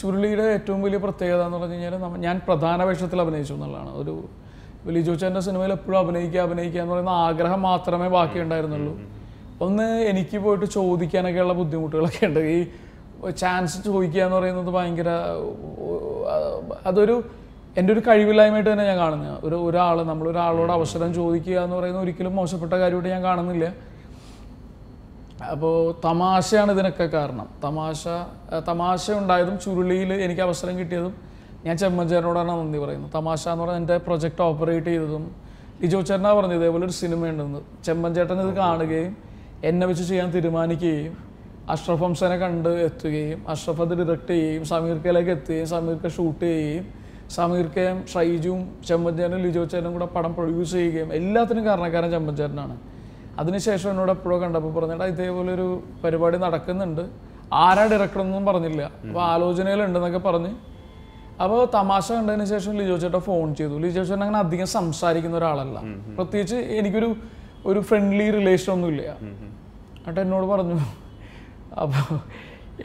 ചുരുളിയുടെ ഏറ്റവും വലിയ പ്രത്യേകത എന്ന് പറഞ്ഞു കഴിഞ്ഞാൽ ഞാൻ പ്രധാന വേഷത്തിൽ അഭിനയിച്ചു എന്നുള്ളതാണ് ഒരു ലിജോ ചേൻ്റെ സിനിമയിൽ എപ്പോഴും അഭിനയിക്കുക അഭിനയിക്കുക എന്ന് പറയുന്ന ആഗ്രഹം മാത്രമേ ബാക്കി ഉണ്ടായിരുന്നുള്ളൂ ഒന്ന് എനിക്ക് പോയിട്ട് ചോദിക്കാനൊക്കെയുള്ള ബുദ്ധിമുട്ടുകളൊക്കെ ഉണ്ട് ഈ ചാൻസ് ചോദിക്കുക എന്ന് പറയുന്നത് ഭയങ്കര അതൊരു എൻ്റെ ഒരു കഴിവില്ലായ്മയായിട്ട് തന്നെ ഞാൻ കാണുന്നത് ഒരു ഒരാൾ നമ്മളൊരാളോട് അവസരം ചോദിക്കുക എന്ന് പറയുന്നത് ഒരിക്കലും മോശപ്പെട്ട കാര്യമായിട്ട് ഞാൻ കാണുന്നില്ല അപ്പോൾ തമാശയാണ് ഇതിനൊക്കെ കാരണം തമാശ തമാശ ഉണ്ടായതും ചുരുളിയിൽ എനിക്ക് അവസരം കിട്ടിയതും ഞാൻ ചെമ്മഞ്ചേരനോടാണ് നന്ദി പറയുന്നത് തമാശ എന്ന് പറഞ്ഞാൽ എൻ്റെ പ്രൊജക്റ്റ് ഓപ്പറേറ്റ് ചെയ്തതും ലിജോ ചേട്ടനാ പറഞ്ഞു ഇതേപോലെ ഒരു സിനിമ ഉണ്ടെന്ന് ചെമ്മഞ്ചേട്ടൻ ഇത് കാണുകയും എന്നെ വെച്ച് ചെയ്യാൻ തീരുമാനിക്കുകയും അഷ്റഫ് ഹംസനെ കണ്ട് എത്തുകയും അഷ്റഫ് അത് ഡിറക്റ്റ് ചെയ്യുകയും സമീർ കയിലേക്ക് എത്തുകയും സമീർ ഷൂട്ട് ചെയ്യുകയും സമീർ കെയും ഷൈജും ചെമ്മഞ്ചേരനും ലിജോ ചേട്ടനും കൂടെ പടം പ്രൊഡ്യൂസ് ചെയ്യുകയും എല്ലാത്തിനും കാരണക്കാരൻ ചെമ്മഞ്ചേരനാണ് അതിനുശേഷം എന്നോട് എപ്പോഴും കണ്ടപ്പോൾ പറഞ്ഞിട്ട് ഇതേപോലെ ഒരു പരിപാടി നടക്കുന്നുണ്ട് ആരാ ഡയറക്ടർ പറഞ്ഞില്ല അപ്പോൾ ആലോചനയിലുണ്ടെന്നൊക്കെ പറഞ്ഞ് അപ്പോൾ തമാശ കണ്ടതിന് ശേഷം ലിജോ ചേട്ടാ ഫോൺ ചെയ്തു ലിജോ ചേട്ടൻ അങ്ങനെ അധികം സംസാരിക്കുന്ന ഒരാളല്ല പ്രത്യേകിച്ച് എനിക്കൊരു ഒരു ഫ്രണ്ട്ലി റിലേഷൻ ഇല്ല എന്നിട്ട് എന്നോട് പറഞ്ഞു അപ്പോൾ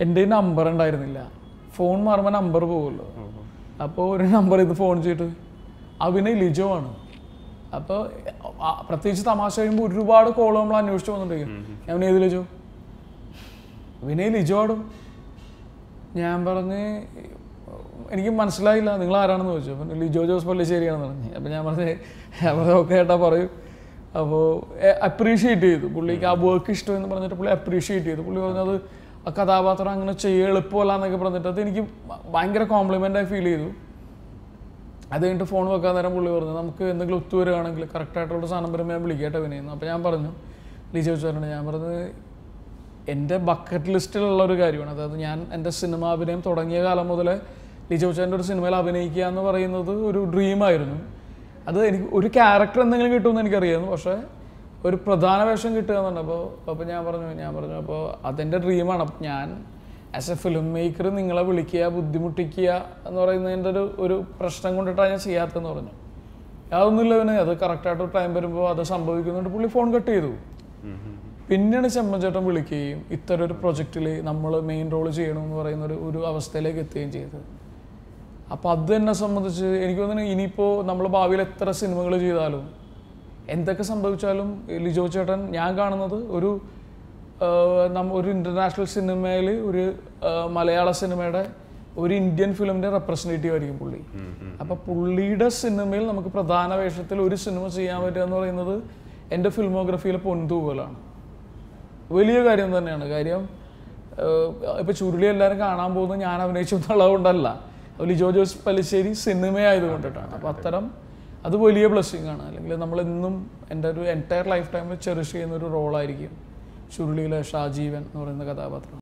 എൻ്റെ നമ്പർ ഉണ്ടായിരുന്നില്ല ഫോൺ മാറുമ്പോൾ നമ്പർ പോകുമല്ലോ അപ്പോൾ ഒരു നമ്പർ ഇത് ഫോൺ ചെയ്തിട്ട് അഭിനയ് ലിജോ ആണ് അപ്പോൾ പ്രത്യേകിച്ച് തമാശ കഴിയുമ്പോൾ ഒരുപാട് കോള് നമ്മൾ അന്വേഷിച്ച് പോകുന്നുണ്ടെങ്കിൽ ഞാൻ ഏത് ലിജോ വിനയ് ലിജോ ആടും ഞാൻ പറഞ്ഞ് എനിക്ക് മനസ്സിലായില്ല നിങ്ങൾ ആരാണെന്ന് ചോദിച്ചു അപ്പം ലിജോ ജോസ് പള്ളിശ്ശേരിയാണെന്ന് പറഞ്ഞു അപ്പം ഞാൻ പറഞ്ഞ് അപ്പോൾ ഓക്കെ ഏട്ടാ പറയൂ അപ്പോൾ അപ്രീഷിയേറ്റ് ചെയ്തു പുള്ളിക്ക് ആ വർക്ക് ഇഷ്ടം എന്ന് പറഞ്ഞിട്ട് പുള്ളി അപ്രീഷിയേറ്റ് ചെയ്തു പുള്ളി പറഞ്ഞത് ആ കഥാപാത്രം അങ്ങനെ ചെയ്യുക എളുപ്പമല്ല എന്നൊക്കെ പറഞ്ഞിട്ട് അത് എനിക്ക് ഭയങ്കര കോംപ്ലിമെൻ്റായി ഫീൽ ചെയ്തു അത് കഴിഞ്ഞിട്ട് ഫോൺ വെക്കാൻ നേരം പുള്ളി പറഞ്ഞു നമുക്ക് എന്തെങ്കിലും ഒത്തു വരികയാണെങ്കിൽ കറക്റ്റായിട്ടുള്ള സാധനം വരുമ്പോൾ ഞാൻ വിളിക്കട്ടെ വിനയെന്ന് അപ്പോൾ ഞാൻ പറഞ്ഞു ലിജി വെച്ചാറുണ്ട് ഞാൻ പറഞ്ഞത് എൻ്റെ ബക്കറ്റ് ലിസ്റ്റിലുള്ള ഒരു കാര്യമാണ് അതായത് ഞാൻ എൻ്റെ സിനിമ അഭിനയം തുടങ്ങിയ കാലം മുതലേ ലിജോ ചാൻ്റെ ഒരു സിനിമയിൽ അഭിനയിക്കുക എന്ന് പറയുന്നത് ഒരു ഡ്രീമായിരുന്നു അത് എനിക്ക് ഒരു ക്യാരക്ടർ എന്തെങ്കിലും കിട്ടുമെന്ന് എനിക്കറിയാമെന്ന് പക്ഷേ ഒരു പ്രധാന വേഷം കിട്ടുക എന്നുണ്ട് അപ്പോൾ അപ്പോൾ ഞാൻ പറഞ്ഞു ഞാൻ പറഞ്ഞു അപ്പോൾ അതെൻ്റെ ഡ്രീമാണ് ഞാൻ ആസ് എ ഫിലിം മേക്കർ നിങ്ങളെ വിളിക്കുക ബുദ്ധിമുട്ടിക്കുക എന്ന് പറയുന്നതിൻ്റെ ഒരു ഒരു പ്രശ്നം കൊണ്ടിട്ടാണ് ഞാൻ ചെയ്യാത്തതെന്ന് പറഞ്ഞു അതൊന്നുമില്ല അവന് അത് കറക്റ്റായിട്ട് ടൈം വരുമ്പോൾ അത് സംഭവിക്കുന്നുണ്ട് പുള്ളി ഫോൺ കട്ട് ചെയ്തു പിന്നെയാണ് ചെമ്മൻചേട്ടൻ വിളിക്കുകയും ഇത്തരം ഒരു പ്രൊജക്റ്റിൽ നമ്മൾ മെയിൻ റോൾ ചെയ്യണമെന്ന് പറയുന്ന ഒരു ഒരു അവസ്ഥയിലേക്ക് എത്തുകയും ചെയ്തത് അപ്പം അത് എന്നെ സംബന്ധിച്ച് എനിക്ക് തോന്നുന്നു ഇനിയിപ്പോൾ നമ്മൾ ഭാവിയിൽ എത്ര സിനിമകൾ ചെയ്താലും എന്തൊക്കെ സംഭവിച്ചാലും ലിജോ ചേട്ടൻ ഞാൻ കാണുന്നത് ഒരു ഒരു ഇൻ്റർനാഷണൽ സിനിമയിൽ ഒരു മലയാള സിനിമയുടെ ഒരു ഇന്ത്യൻ ഫിലിമിൻ്റെ റെപ്രസെൻറ്റേറ്റീവ് ആയിരിക്കും പുള്ളി അപ്പം പുള്ളിയുടെ സിനിമയിൽ നമുക്ക് പ്രധാന വേഷത്തിൽ ഒരു സിനിമ ചെയ്യാൻ പറ്റുക എന്ന് പറയുന്നത് എൻ്റെ ഫിലിമോഗ്രഫിയിലെ പൊൻതൂവലാണ് വലിയ കാര്യം തന്നെയാണ് കാര്യം ഇപ്പോൾ ചുരുളി എല്ലാവരും കാണാൻ പോകുന്നത് ഞാൻ അഭിനയിച്ചു എന്നുള്ളതുകൊണ്ടല്ല ലിജോ ജോസ് പലിശ്ശേരി സിനിമയായത് കൊണ്ടിട്ടാണ് അപ്പം അത്തരം അത് വലിയ ബ്ലെസ്സിങ് ആണ് അല്ലെങ്കിൽ നമ്മളെന്നും എൻ്റെ ഒരു എൻറ്റയർ ലൈഫ് ടൈമിൽ ചെറിഷ് ചെയ്യുന്ന ഒരു റോളായിരിക്കും ചുരുളിയിലെ ഷാജീവൻ എന്ന് പറയുന്ന കഥാപാത്രം